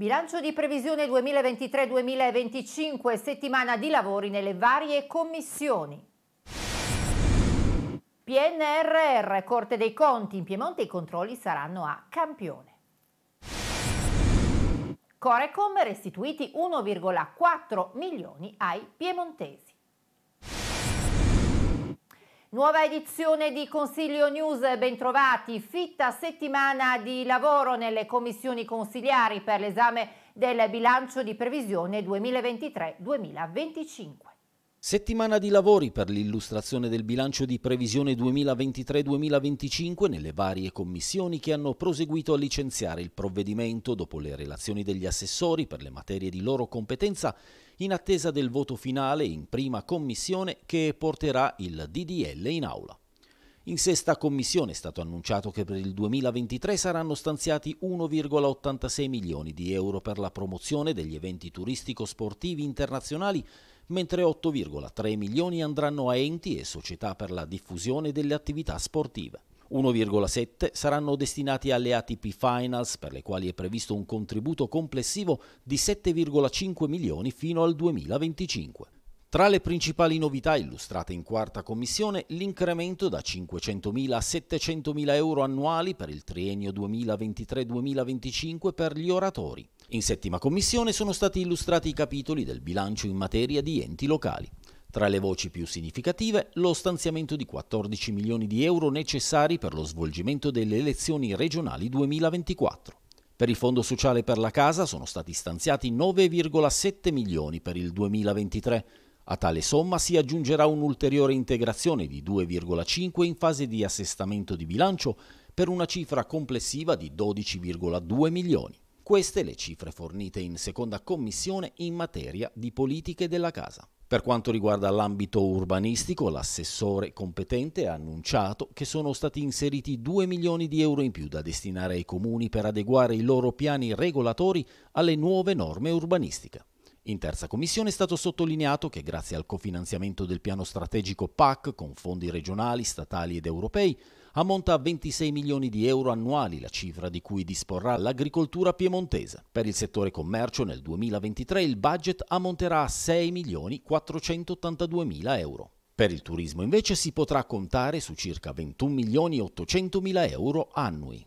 Bilancio di previsione 2023-2025, settimana di lavori nelle varie commissioni. PNRR, Corte dei Conti, in Piemonte i controlli saranno a campione. Corecom restituiti 1,4 milioni ai piemontesi. Nuova edizione di Consiglio News, bentrovati, fitta settimana di lavoro nelle commissioni consigliari per l'esame del bilancio di previsione 2023-2025. Settimana di lavori per l'illustrazione del bilancio di previsione 2023-2025 nelle varie commissioni che hanno proseguito a licenziare il provvedimento dopo le relazioni degli assessori per le materie di loro competenza in attesa del voto finale in prima commissione che porterà il DDL in aula. In sesta commissione è stato annunciato che per il 2023 saranno stanziati 1,86 milioni di euro per la promozione degli eventi turistico-sportivi internazionali, mentre 8,3 milioni andranno a enti e società per la diffusione delle attività sportive. 1,7 saranno destinati alle ATP Finals per le quali è previsto un contributo complessivo di 7,5 milioni fino al 2025. Tra le principali novità illustrate in quarta commissione, l'incremento da 500.000 a 700.000 euro annuali per il triennio 2023-2025 per gli oratori. In settima commissione sono stati illustrati i capitoli del bilancio in materia di enti locali. Tra le voci più significative, lo stanziamento di 14 milioni di euro necessari per lo svolgimento delle elezioni regionali 2024. Per il Fondo Sociale per la Casa sono stati stanziati 9,7 milioni per il 2023. A tale somma si aggiungerà un'ulteriore integrazione di 2,5 in fase di assestamento di bilancio per una cifra complessiva di 12,2 milioni. Queste le cifre fornite in seconda commissione in materia di politiche della Casa. Per quanto riguarda l'ambito urbanistico, l'assessore competente ha annunciato che sono stati inseriti 2 milioni di euro in più da destinare ai comuni per adeguare i loro piani regolatori alle nuove norme urbanistiche. In terza commissione è stato sottolineato che grazie al cofinanziamento del piano strategico PAC con fondi regionali, statali ed europei, Ammonta a 26 milioni di euro annuali la cifra di cui disporrà l'agricoltura piemontese. Per il settore commercio nel 2023 il budget ammonterà a 6 milioni 482 mila euro. Per il turismo invece si potrà contare su circa 21 milioni 800 mila euro annui.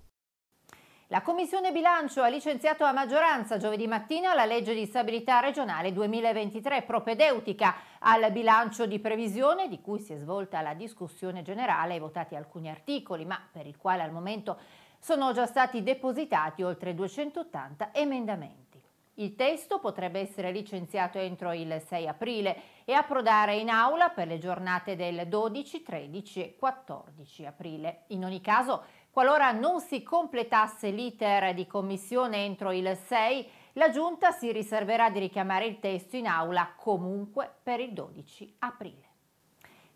La Commissione Bilancio ha licenziato a maggioranza giovedì mattina la legge di stabilità regionale 2023 propedeutica al bilancio di previsione di cui si è svolta la discussione generale e votati alcuni articoli, ma per il quale al momento sono già stati depositati oltre 280 emendamenti. Il testo potrebbe essere licenziato entro il 6 aprile e approdare in aula per le giornate del 12, 13 e 14 aprile. In ogni caso, Qualora non si completasse l'iter di commissione entro il 6, la Giunta si riserverà di richiamare il testo in aula comunque per il 12 aprile.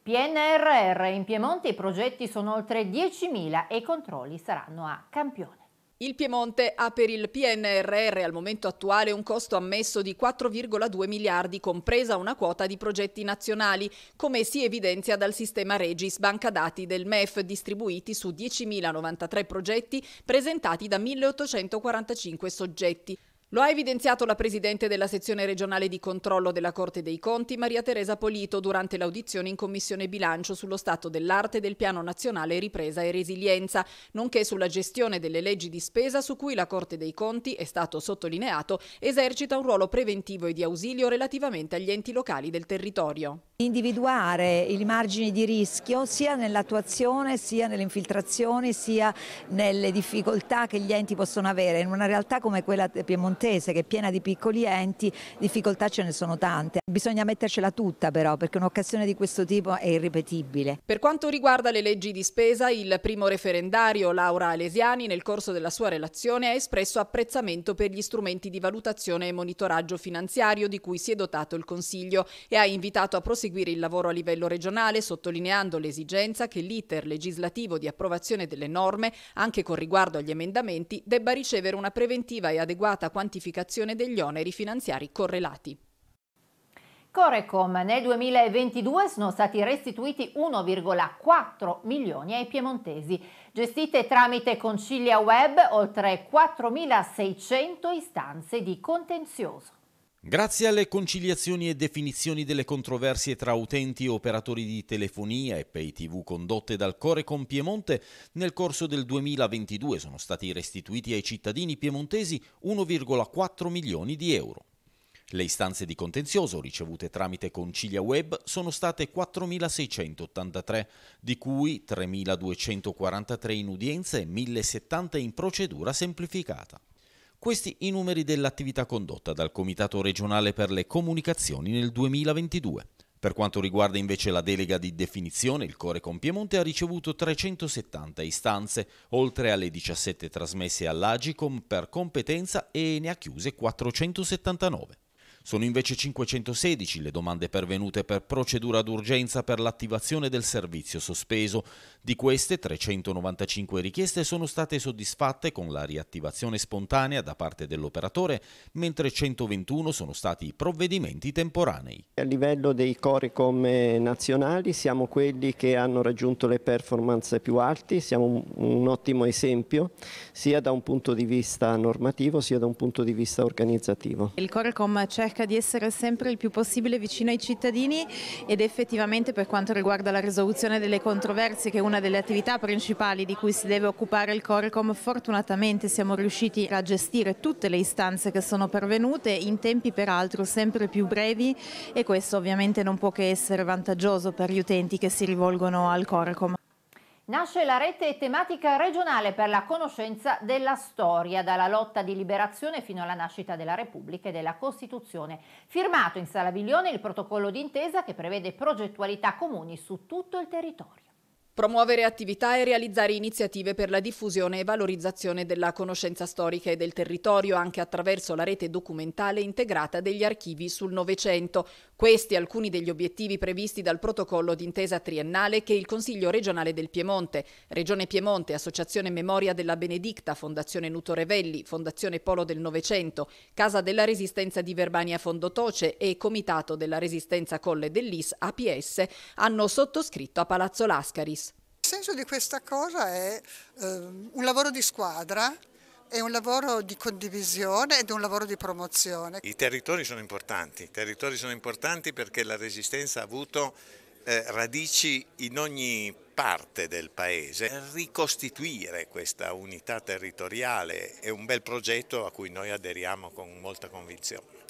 PNRR in Piemonte i progetti sono oltre 10.000 e i controlli saranno a campione. Il Piemonte ha per il PNRR al momento attuale un costo ammesso di 4,2 miliardi, compresa una quota di progetti nazionali, come si evidenzia dal sistema Regis banca dati del MEF distribuiti su 10.093 progetti presentati da 1.845 soggetti. Lo ha evidenziato la Presidente della sezione regionale di controllo della Corte dei Conti, Maria Teresa Polito, durante l'audizione in Commissione Bilancio sullo stato dell'arte del Piano Nazionale Ripresa e Resilienza, nonché sulla gestione delle leggi di spesa su cui la Corte dei Conti, è stato sottolineato, esercita un ruolo preventivo e di ausilio relativamente agli enti locali del territorio. Individuare i margini di rischio sia nell'attuazione, sia nelle infiltrazioni, sia nelle difficoltà che gli enti possono avere. In una realtà come quella piemontese piemontese che è piena di piccoli enti, difficoltà ce ne sono tante. Bisogna mettercela tutta però perché un'occasione di questo tipo è irripetibile. Per quanto riguarda le leggi di spesa, il primo referendario Laura Alesiani nel corso della sua relazione ha espresso apprezzamento per gli strumenti di valutazione e monitoraggio finanziario di cui si è dotato il Consiglio e ha invitato a proseguire il lavoro a livello regionale sottolineando l'esigenza che l'iter legislativo di approvazione delle norme, anche con riguardo agli emendamenti, debba ricevere una preventiva e adeguata quantità quantificazione degli oneri finanziari correlati. Corecom. Nel 2022 sono stati restituiti 1,4 milioni ai piemontesi. Gestite tramite Concilia Web oltre 4.600 istanze di contenzioso. Grazie alle conciliazioni e definizioni delle controversie tra utenti e operatori di telefonia e pay tv condotte dal Corecom Piemonte, nel corso del 2022 sono stati restituiti ai cittadini piemontesi 1,4 milioni di euro. Le istanze di contenzioso ricevute tramite Concilia Web sono state 4.683, di cui 3.243 in udienza e 1.070 in procedura semplificata. Questi i numeri dell'attività condotta dal Comitato regionale per le comunicazioni nel 2022. Per quanto riguarda invece la delega di definizione, il Core Compiemonte ha ricevuto 370 istanze, oltre alle 17 trasmesse all'Agicom per competenza e ne ha chiuse 479. Sono invece 516 le domande pervenute per procedura d'urgenza per l'attivazione del servizio sospeso. Di queste 395 richieste sono state soddisfatte con la riattivazione spontanea da parte dell'operatore, mentre 121 sono stati provvedimenti temporanei. A livello dei Coricom nazionali siamo quelli che hanno raggiunto le performance più alti, siamo un ottimo esempio sia da un punto di vista normativo sia da un punto di vista organizzativo. Il Coricom Czech cerca di essere sempre il più possibile vicino ai cittadini ed effettivamente per quanto riguarda la risoluzione delle controversie che è una delle attività principali di cui si deve occupare il Corecom fortunatamente siamo riusciti a gestire tutte le istanze che sono pervenute in tempi peraltro sempre più brevi e questo ovviamente non può che essere vantaggioso per gli utenti che si rivolgono al Corecom. Nasce la rete tematica regionale per la conoscenza della storia, dalla lotta di liberazione fino alla nascita della Repubblica e della Costituzione. Firmato in Salaviglione il protocollo d'intesa che prevede progettualità comuni su tutto il territorio promuovere attività e realizzare iniziative per la diffusione e valorizzazione della conoscenza storica e del territorio anche attraverso la rete documentale integrata degli archivi sul Novecento. Questi alcuni degli obiettivi previsti dal protocollo d'intesa triennale che il Consiglio regionale del Piemonte, Regione Piemonte, Associazione Memoria della Benedicta, Fondazione Nuto Revelli, Fondazione Polo del Novecento, Casa della Resistenza di Verbania Fondotoce e Comitato della Resistenza Colle dell'IS APS hanno sottoscritto a Palazzo Lascaris. Il senso di questa cosa è eh, un lavoro di squadra, è un lavoro di condivisione ed è un lavoro di promozione. I territori sono importanti, i territori sono importanti perché la resistenza ha avuto eh, radici in ogni parte del paese. Ricostituire questa unità territoriale è un bel progetto a cui noi aderiamo con molta convinzione.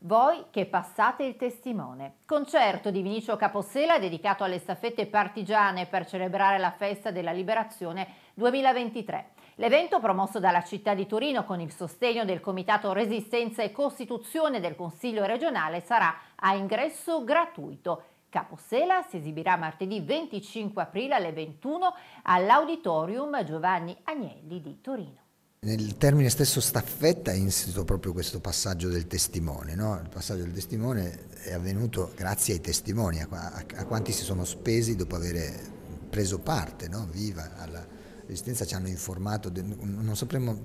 Voi che passate il testimone. Concerto di Vinicio Capossela dedicato alle staffette partigiane per celebrare la festa della liberazione 2023. L'evento promosso dalla città di Torino con il sostegno del Comitato Resistenza e Costituzione del Consiglio regionale sarà a ingresso gratuito. Capossela si esibirà martedì 25 aprile alle 21 all'Auditorium Giovanni Agnelli di Torino. Nel termine stesso staffetta è insito proprio questo passaggio del testimone, no? il passaggio del testimone è avvenuto grazie ai testimoni, a, a, a quanti si sono spesi dopo aver preso parte no? viva alla resistenza, ci hanno informato, de, non sapremmo,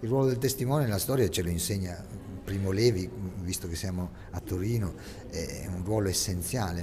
il ruolo del testimone nella storia ce lo insegna Primo Levi, visto che siamo a Torino, è un ruolo essenziale.